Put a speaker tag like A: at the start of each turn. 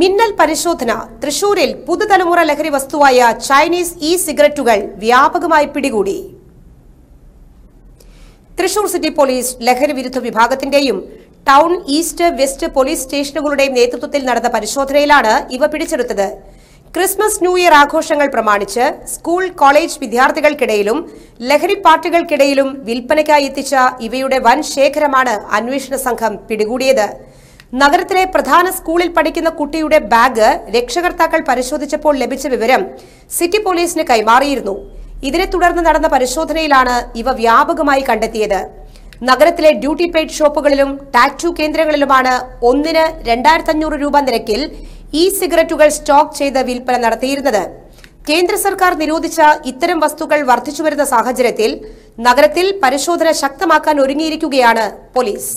A: മിന്നൽ പരിശോധന തൃശൂരിൽ പുതുതലമുറ ലഹരി വസ്തുവായ ചൈനീസ് ഇ സിഗരറ്റുകൾ വ്യാപകമായി പിടികൂടി തൃശൂർ സിറ്റി പോലീസ് ലഹരി വിരുദ്ധ വിഭാഗത്തിന്റെയും ടൗൺ ഈസ്റ്റ് വെസ്റ്റ് പോലീസ് സ്റ്റേഷനുകളുടെയും നേതൃത്വത്തിൽ നടന്ന പരിശോധനയിലാണ് ഇവ പിടിച്ചെടുത്തത് ക്രിസ്മസ് ന്യൂ ഇയർ ആഘോഷങ്ങൾ പ്രമാണിച്ച് സ്കൂൾ കോളേജ് വിദ്യാർത്ഥികൾക്കിടയിലും ലഹരി പാർട്ടികൾക്കിടയിലും വിൽപ്പനയ്ക്കായി എത്തിച്ച ഇവയുടെ വൻ ശേഖരമാണ് അന്വേഷണ സംഘം പിടികൂടിയത് നഗരത്തിലെ പ്രധാന സ്കൂളിൽ പഠിക്കുന്ന കുട്ടിയുടെ ബാഗ് രക്ഷകർത്താക്കൾ പരിശോധിച്ചപ്പോൾ ലഭിച്ച വിവരം സിറ്റി പോലീസിന് കൈമാറിയിരുന്നു ഇതിനെ തുടർന്ന് നടന്ന പരിശോധനയിലാണ് ഇവ വ്യാപകമായി കണ്ടെത്തിയത് നഗരത്തിലെ ഡ്യൂട്ടി പെയ്ഡ് ഷോപ്പുകളിലും ടാറ്റു കേന്ദ്രങ്ങളിലുമാണ് ഒന്നിന് രണ്ടായിരത്തഞ്ഞൂറ് രൂപ നിരക്കിൽ ഇ സിഗരറ്റുകൾ സ്റ്റോക്ക് ചെയ്ത് വിൽപ്പന നടത്തിയിരുന്നത് കേന്ദ്ര സർക്കാർ നിരോധിച്ച ഇത്തരം വസ്തുക്കൾ വർദ്ധിച്ചുവരുന്ന സാഹചര്യത്തിൽ നഗരത്തിൽ പരിശോധന ശക്തമാക്കാൻ ഒരുങ്ങിയിരിക്കുകയാണ് പോലീസ്